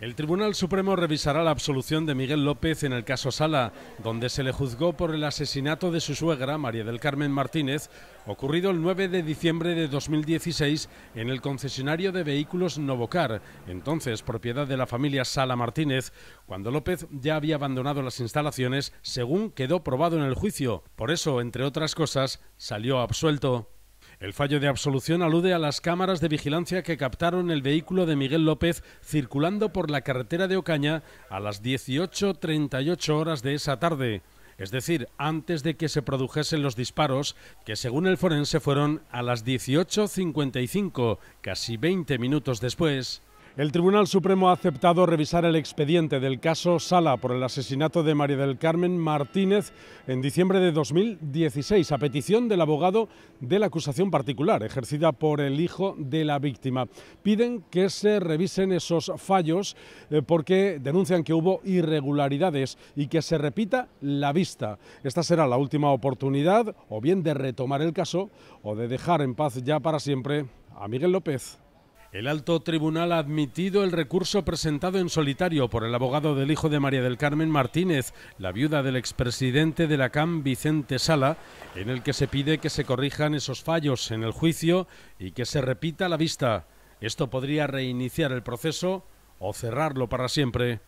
El Tribunal Supremo revisará la absolución de Miguel López en el caso Sala, donde se le juzgó por el asesinato de su suegra, María del Carmen Martínez, ocurrido el 9 de diciembre de 2016 en el concesionario de vehículos Novocar, entonces propiedad de la familia Sala Martínez, cuando López ya había abandonado las instalaciones, según quedó probado en el juicio. Por eso, entre otras cosas, salió absuelto. El fallo de absolución alude a las cámaras de vigilancia que captaron el vehículo de Miguel López circulando por la carretera de Ocaña a las 18.38 horas de esa tarde, es decir, antes de que se produjesen los disparos, que según el forense fueron a las 18.55, casi 20 minutos después. El Tribunal Supremo ha aceptado revisar el expediente del caso Sala por el asesinato de María del Carmen Martínez en diciembre de 2016, a petición del abogado de la acusación particular ejercida por el hijo de la víctima. Piden que se revisen esos fallos eh, porque denuncian que hubo irregularidades y que se repita la vista. Esta será la última oportunidad o bien de retomar el caso o de dejar en paz ya para siempre a Miguel López. El alto tribunal ha admitido el recurso presentado en solitario por el abogado del hijo de María del Carmen Martínez, la viuda del expresidente de la CAM, Vicente Sala, en el que se pide que se corrijan esos fallos en el juicio y que se repita la vista. Esto podría reiniciar el proceso o cerrarlo para siempre.